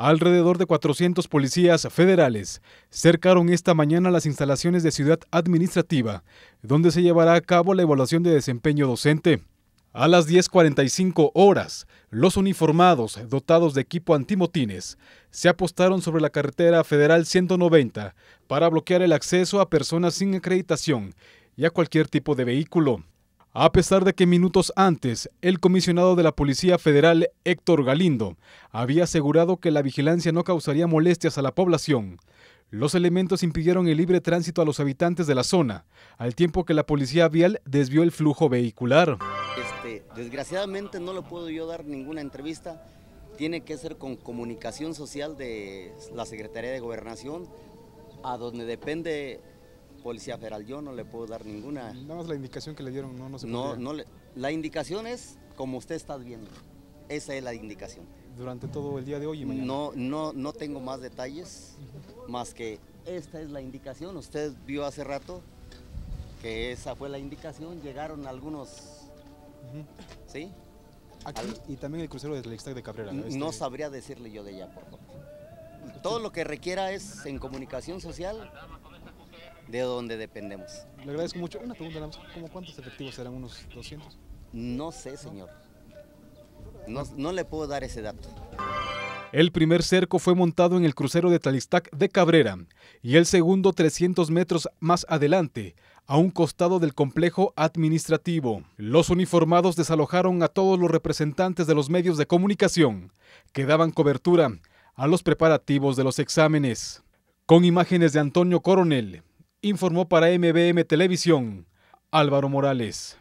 Alrededor de 400 policías federales cercaron esta mañana las instalaciones de Ciudad Administrativa, donde se llevará a cabo la evaluación de desempeño docente. A las 10.45 horas, los uniformados dotados de equipo antimotines se apostaron sobre la carretera federal 190 para bloquear el acceso a personas sin acreditación y a cualquier tipo de vehículo a pesar de que minutos antes el comisionado de la Policía Federal, Héctor Galindo, había asegurado que la vigilancia no causaría molestias a la población. Los elementos impidieron el libre tránsito a los habitantes de la zona, al tiempo que la policía vial desvió el flujo vehicular. Este, desgraciadamente no le puedo yo dar ninguna entrevista, tiene que ser con comunicación social de la Secretaría de Gobernación, a donde depende Policía Federal, yo no le puedo dar ninguna. Nada más la indicación que le dieron, no, no se No, no le, la indicación es como usted está viendo. Esa es la indicación. Durante todo el día de hoy y mañana. No, no, no tengo más detalles, más que esta es la indicación. Usted vio hace rato que esa fue la indicación. Llegaron algunos, ¿sí? y también el crucero del Ixtac de Cabrera. No este sabría decirle yo de ella, por favor. Todo lo que requiera es en comunicación social de donde dependemos. Le agradezco mucho. Una pregunta, ¿cómo cuántos efectivos serán unos 200? No sé, señor. No, no le puedo dar ese dato. El primer cerco fue montado en el crucero de Talistac de Cabrera y el segundo 300 metros más adelante, a un costado del complejo administrativo. Los uniformados desalojaron a todos los representantes de los medios de comunicación que daban cobertura a los preparativos de los exámenes. Con imágenes de Antonio Coronel, Informó para MBM Televisión Álvaro Morales.